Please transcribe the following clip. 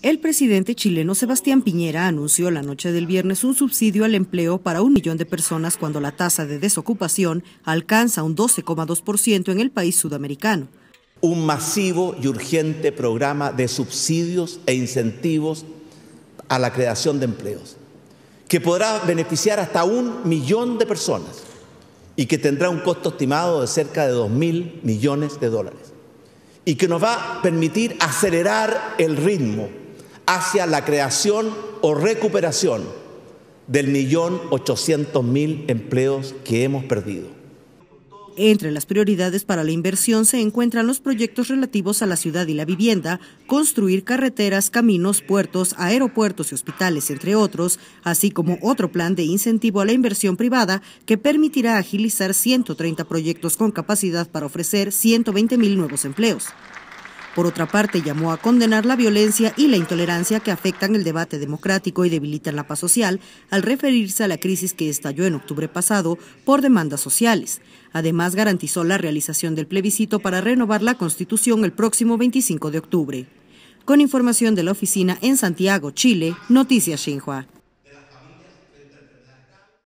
El presidente chileno Sebastián Piñera anunció la noche del viernes un subsidio al empleo para un millón de personas cuando la tasa de desocupación alcanza un 12,2% en el país sudamericano. Un masivo y urgente programa de subsidios e incentivos a la creación de empleos, que podrá beneficiar hasta un millón de personas y que tendrá un costo estimado de cerca de 2 mil millones de dólares y que nos va a permitir acelerar el ritmo hacia la creación o recuperación del millón ochocientos mil empleos que hemos perdido. Entre las prioridades para la inversión se encuentran los proyectos relativos a la ciudad y la vivienda, construir carreteras, caminos, puertos, aeropuertos y hospitales, entre otros, así como otro plan de incentivo a la inversión privada que permitirá agilizar 130 proyectos con capacidad para ofrecer 120 mil nuevos empleos. Por otra parte, llamó a condenar la violencia y la intolerancia que afectan el debate democrático y debilitan la paz social al referirse a la crisis que estalló en octubre pasado por demandas sociales. Además, garantizó la realización del plebiscito para renovar la Constitución el próximo 25 de octubre. Con información de la oficina en Santiago, Chile, Noticias Xinhua.